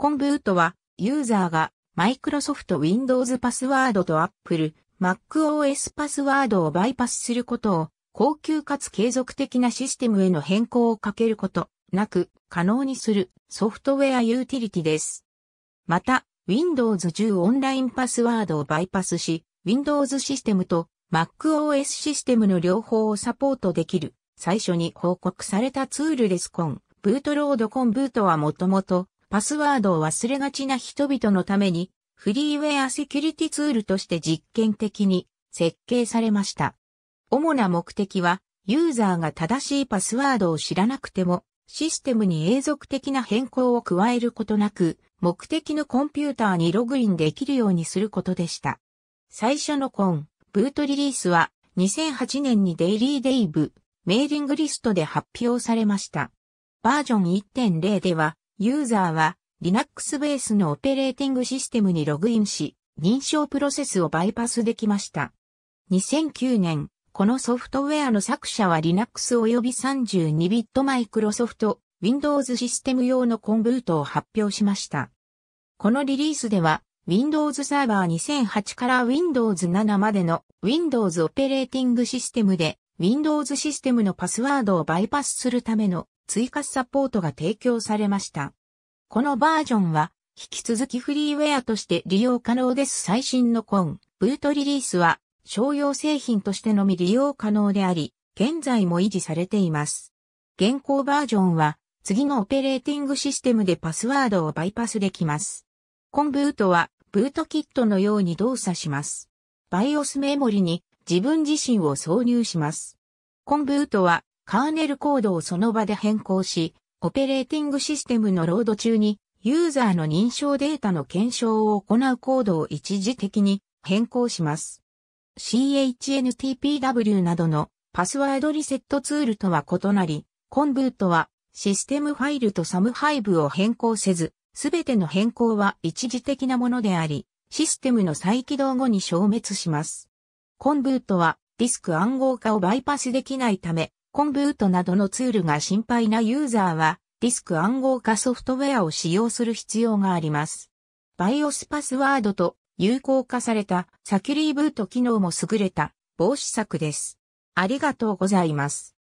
コンブートは、ユーザーが Microsoft Windows パスワードと Apple MacOS パスワードをバイパスすることを、高級かつ継続的なシステムへの変更をかけることなく可能にするソフトウェアユーティリティです。また、Windows 10オンラインパスワードをバイパスし、Windows システムと MacOS システムの両方をサポートできる。最初に報告されたツールレスコン、ブートロードコンブートはもともとパスワードを忘れがちな人々のために、フリーウェアセキュリティツールとして実験的に設計されました。主な目的は、ユーザーが正しいパスワードを知らなくても、システムに永続的な変更を加えることなく、目的のコンピューターにログインできるようにすることでした。最初のコン、ブートリリースは2008年にデイリーデイブ、メーリングリストで発表されました。バージョン1.0ではユーザーは Linux ベースのオペレーティングシステムにログインし、認証プロセスをバイパスできました。2009年、このソフトウェアの作者は Linux 及び 32bit マイクロソフト Windows システム用のコンブートを発表しました。このリリースでは、Windows サーバー2008から Windows 7までの Windows オペレーティングシステムで Windows システムのパスワードをバイパスするための追加サポートが提供されました。このバージョンは、引き続きフリーウェアとして利用可能です。最新のコン、ブートリリースは、商用製品としてのみ利用可能であり、現在も維持されています。現行バージョンは、次のオペレーティングシステムでパスワードをバイパスできます。コンブートは、ブートキットのように動作します。BIOS メモリに自分自身を挿入します。コンブートはカーネルコードをその場で変更し、オペレーティングシステムのロード中にユーザーの認証データの検証を行うコードを一時的に変更します。CHNTPW などのパスワードリセットツールとは異なり、コンブートはシステムファイルとサムハイブを変更せず、すべての変更は一時的なものであり、システムの再起動後に消滅します。コンブートはディスク暗号化をバイパスできないため、コンブートなどのツールが心配なユーザーは、ディスク暗号化ソフトウェアを使用する必要があります。BIOS パスワードと有効化されたサキュリーブート機能も優れた防止策です。ありがとうございます。